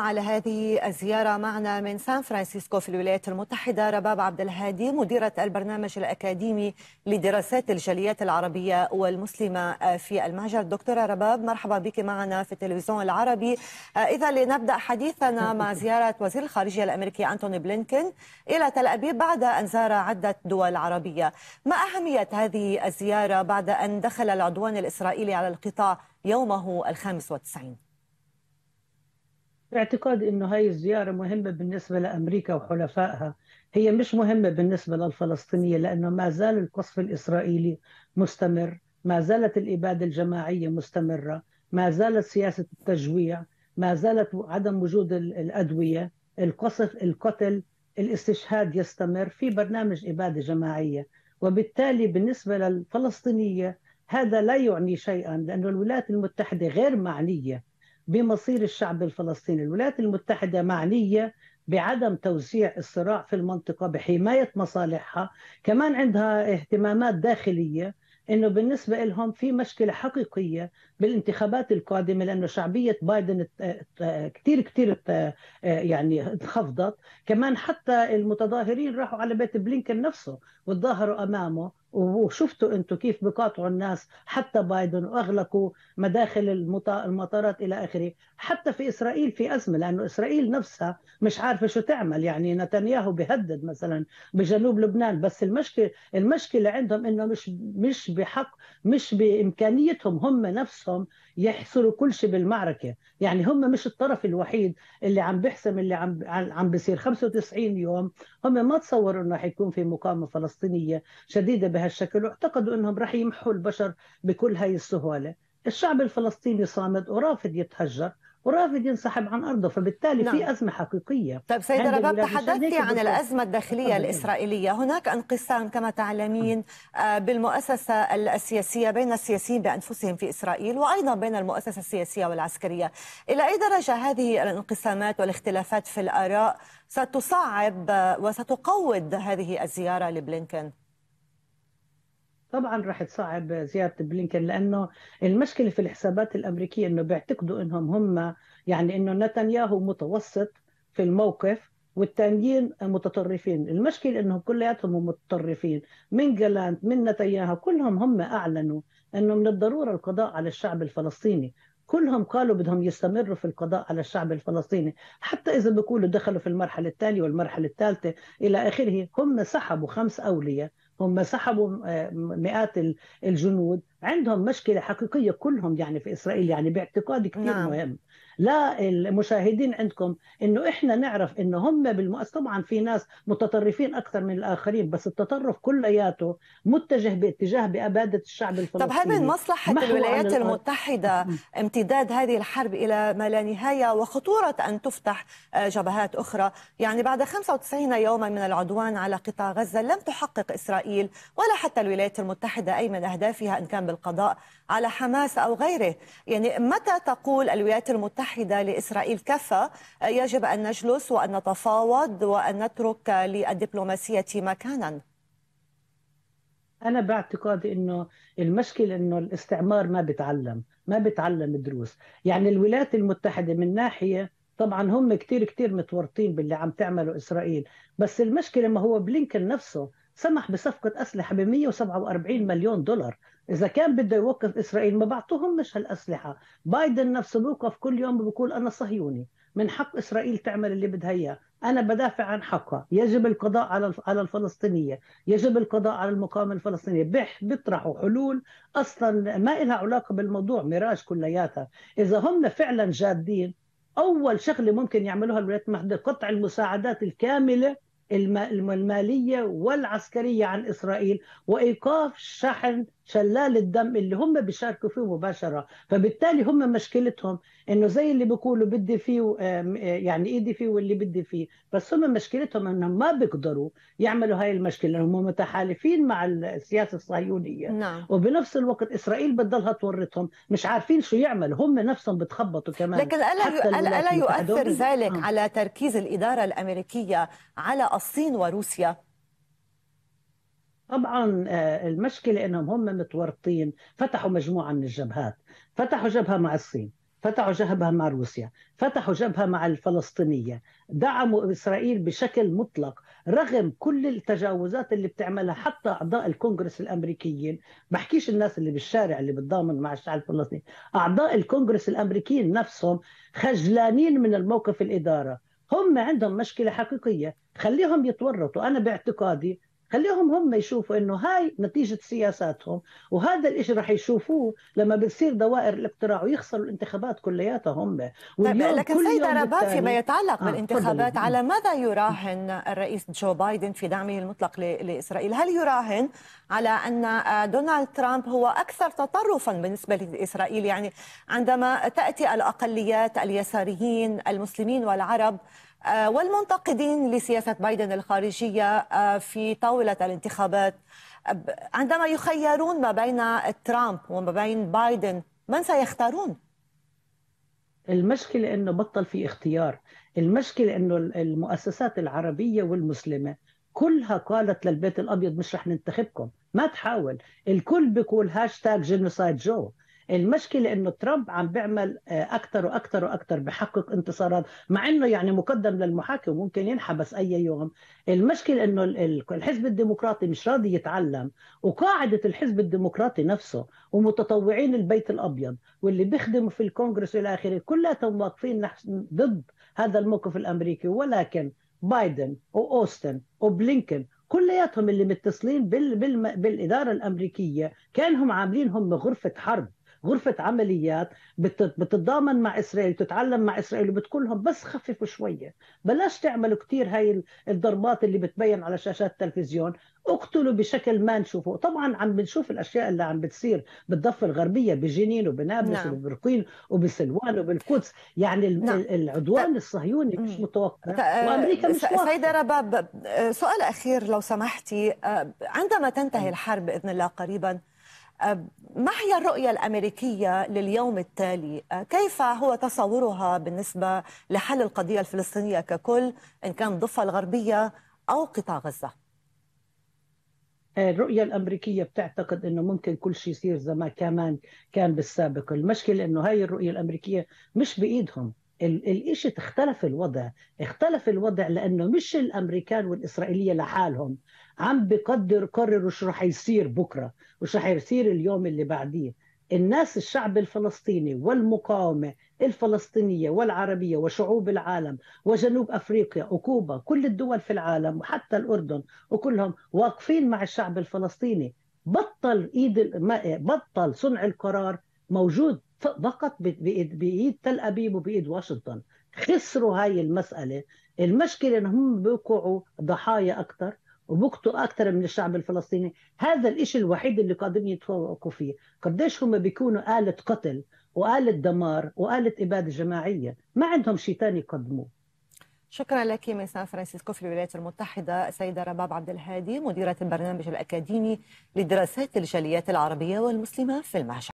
على هذه الزيارة معنا من سان فرانسيسكو في الولايات المتحدة رباب عبد الهادي مديرة البرنامج الأكاديمي لدراسات الجاليات العربية والمسلمة في المهجر دكتورة رباب مرحبا بك معنا في التلفزيون العربي إذا لنبدأ حديثنا مع زيارة وزير الخارجية الأمريكي أنتوني بلينكن إلى تل أبيب بعد أن زار عدة دول عربية ما أهمية هذه الزيارة بعد أن دخل العدوان الإسرائيلي على القطاع يومه الخامس والتسعين باعتقادي انه هاي الزياره مهمه بالنسبه لامريكا وحلفائها هي مش مهمه بالنسبه للفلسطينيه لانه ما زال القصف الاسرائيلي مستمر ما زالت الاباده الجماعيه مستمره ما زالت سياسه التجويع ما زالت عدم وجود الادويه القصف القتل الاستشهاد يستمر في برنامج اباده جماعيه وبالتالي بالنسبه للفلسطينيه هذا لا يعني شيئا لأن الولايات المتحده غير معنيه بمصير الشعب الفلسطيني الولايات المتحدة معنية بعدم توسيع الصراع في المنطقة بحماية مصالحها كمان عندها اهتمامات داخلية انه بالنسبه لهم في مشكله حقيقيه بالانتخابات القادمه لانه شعبيه بايدن كثير كثير يعني انخفضت، كمان حتى المتظاهرين راحوا على بيت بلينكن نفسه وتظاهروا امامه وشفتوا انتم كيف بقاطعوا الناس حتى بايدن واغلقوا مداخل المطارات الى اخره، حتى في اسرائيل في ازمه لانه اسرائيل نفسها مش عارفه شو تعمل، يعني نتنياهو بيهدد مثلا بجنوب لبنان بس المشكله المشكله عندهم انه مش مش بحق مش بامكانيتهم هم نفسهم يحصروا كل شيء بالمعركه، يعني هم مش الطرف الوحيد اللي عم بيحسم اللي عم عم بيصير 95 يوم، هم ما تصوروا انه حيكون في مقاومه فلسطينيه شديده به بهالشكل واعتقدوا انهم راح يمحوا البشر بكل هاي السهوله الشعب الفلسطيني صامد ورافض يتهجر ورافض ينسحب عن ارضه فبالتالي نعم. في ازمه حقيقيه طيب سيده رباب تحدثت عن الازمه الداخليه أبداً. الاسرائيليه هناك انقسام كما تعلمين آه، بالمؤسسه السياسيه بين السياسيين بانفسهم في اسرائيل وايضا بين المؤسسه السياسيه والعسكريه الى اي درجه هذه الانقسامات والاختلافات في الاراء ستصعب آه، وستقوض هذه الزياره لبلينكن طبعا راح تصعب زياره بلينكن لانه المشكله في الحسابات الامريكيه انه بيعتقدوا انهم هم يعني انه نتنياهو متوسط في الموقف والتانيين متطرفين المشكلة انهم كلياتهم متطرفين من جالانت من نتنياهو كلهم هم اعلنوا انه من الضرورة القضاء على الشعب الفلسطيني كلهم قالوا بدهم يستمروا في القضاء على الشعب الفلسطيني حتى إذا بيقولوا دخلوا في المرحلة الثانية والمرحلة الثالثة إلى آخره هم سحبوا خمس أولية هم سحبوا آه، مئات الجنود عندهم مشكله حقيقيه كلهم يعني في اسرائيل يعني باعتقادي كثير نعم. مهم لا المشاهدين عندكم انه احنا نعرف انه هم بالمؤسسه طبعا في ناس متطرفين اكثر من الاخرين بس التطرف كلياته متجه باتجاه باباده الشعب الفلسطيني طب هل من مصلحه الولايات المتحده امتداد هذه الحرب الى ما لا نهايه وخطوره ان تفتح آه، جبهات اخرى يعني بعد 95 يوما من العدوان على قطاع غزه لم تحقق اسرائيل ولا حتى الولايات المتحده اي من اهدافها ان كان بال القضاء على حماس أو غيره يعني متى تقول الولايات المتحدة لإسرائيل كفى يجب أن نجلس وأن نتفاوض وأن نترك للدبلوماسية مكانا أنا باعتقادي إنه المشكلة إنه الاستعمار ما بتعلم ما بتعلم الدروس يعني الولايات المتحدة من ناحية طبعا هم كتير كتير متورطين باللي عم تعمله إسرائيل بس المشكلة ما هو بلينكن نفسه سمح بصفقة أسلحة ب 147 مليون دولار اذا كان بده يوقف اسرائيل ما مش هالاسلحه بايدن نفسه بيوقف كل يوم بيقول انا صهيوني من حق اسرائيل تعمل اللي بدها اياه انا بدافع عن حقها يجب القضاء على على الفلسطينيه يجب القضاء على المقاومه الفلسطينيه بح بيطرحوا حلول اصلا ما لها علاقه بالموضوع ميراج كلياتها اذا هم فعلا جادين اول شغله ممكن يعملوها الولايات المتحده قطع المساعدات الكامله الماليه والعسكريه عن اسرائيل وايقاف شحن شلال الدم اللي هم بيشاركوا فيه مباشره فبالتالي هم مشكلتهم انه زي اللي بيقولوا بدي فيه آه، يعني ايدي فيه واللي بدي فيه بس هم مشكلتهم انهم ما بيقدروا يعملوا هاي المشكله لانهم متحالفين مع السياسه الصهيونيه نعم. وبنفس الوقت اسرائيل بتضلها تورطهم مش عارفين شو يعملوا هم نفسهم بتخبطوا كمان لكن الا الا يؤثر ذلك آه. على تركيز الاداره الامريكيه على الصين وروسيا طبعا آه، المشكله انهم هم متورطين فتحوا مجموعه من الجبهات فتحوا جبهه مع الصين فتحوا جبهه مع روسيا فتحوا جبهه مع الفلسطينيه دعموا اسرائيل بشكل مطلق رغم كل التجاوزات اللي بتعملها حتى اعضاء الكونغرس الامريكيين بحكيش الناس اللي بالشارع اللي بتضامن مع الشعب الفلسطيني اعضاء الكونغرس الامريكيين نفسهم خجلانين من الموقف الاداره هم عندهم مشكله حقيقيه خليهم يتورطوا انا باعتقادي خليهم هم يشوفوا انه هاي نتيجه سياساتهم وهذا الإشي رح يشوفوه لما بتصير دوائر الاقتراع ويخسروا الانتخابات كلياتها هم لكن لكن سيد رباط فيما يتعلق آه بالانتخابات على ماذا يراهن الرئيس جو بايدن في دعمه المطلق لاسرائيل؟ هل يراهن على ان دونالد ترامب هو اكثر تطرفا بالنسبه لاسرائيل يعني عندما تاتي الاقليات اليساريين المسلمين والعرب آه، والمنتقدين لسياسة بايدن الخارجية آه، في طاولة الانتخابات عندما يخيرون ما بين ترامب وما بين بايدن من سيختارون؟ المشكلة أنه بطل في اختيار المشكلة أنه المؤسسات العربية والمسلمة كلها قالت للبيت الأبيض مش رح ننتخبكم ما تحاول الكل بيقول هاشتاج جينوسايد جو المشكله انه ترامب عم بيعمل آه، اكثر واكثر واكثر بحقق انتصارات مع انه يعني مقدم للمحاكم ممكن ينحبس اي يوم المشكله انه الحزب الديمقراطي مش راضي يتعلم وقاعده الحزب الديمقراطي نفسه ومتطوعين البيت الابيض واللي بيخدموا في الكونغرس والى اخره كلياتهم واقفين ضد هذا الموقف الامريكي ولكن بايدن واوستن وبلينكن كلياتهم اللي متصلين بال... بال... بالاداره الامريكيه كانهم عاملين هم غرفه حرب غرفة عمليات بتتضامن مع إسرائيل وتتعلم مع إسرائيل وبتقول لهم بس خففوا شوية بلاش تعملوا كتير هاي الضربات اللي بتبين على شاشات التلفزيون اقتلوا بشكل ما نشوفه طبعا عم بنشوف الاشياء اللي عم بتصير بالضفه الغربيه بجنين وبنابلس نعم. وبرقين وبسلوان وبالقدس يعني نعم. العدوان ف... الصهيوني مش متوقع ف... آه، وامريكا مش س... سيده رباب آه، سؤال اخير لو سمحتي آه، عندما تنتهي الحرب باذن الله قريبا ما هي الرؤية الأمريكية لليوم التالي؟ أه، كيف هو تصورها بالنسبة لحل القضية الفلسطينية ككل إن كان الضفة الغربية أو قطاع غزة؟ أه، الرؤية الأمريكية بتعتقد أنه ممكن كل شيء يصير زي ما كمان كان بالسابق المشكلة أنه هاي الرؤية الأمريكية مش بإيدهم الإشي اختلف الوضع اختلف الوضع لأنه مش الأمريكان والإسرائيلية لحالهم عم بقدر قرروا شو رح يصير بكرة وشو رح يصير اليوم اللي بعديه الناس الشعب الفلسطيني والمقاومة الفلسطينية والعربية وشعوب العالم وجنوب أفريقيا وكوبا كل الدول في العالم وحتى الأردن وكلهم واقفين مع الشعب الفلسطيني بطل ايد بطل صنع القرار موجود فقط بايد تل ابيب وبايد واشنطن خسروا هاي المساله المشكله انهم بيوقعوا ضحايا اكثر وبقتوا اكثر من الشعب الفلسطيني هذا الشيء الوحيد اللي قادرين يتفوقوا فيه قديش هم بيكونوا آلة قتل وآلة دمار وآلة إبادة جماعية ما عندهم شيء ثاني يقدموه شكرا لك من سان فرانسيسكو في الولايات المتحدة سيدة رباب عبد الهادي مديرة البرنامج الأكاديمي لدراسات الجاليات العربية والمسلمة في المعشر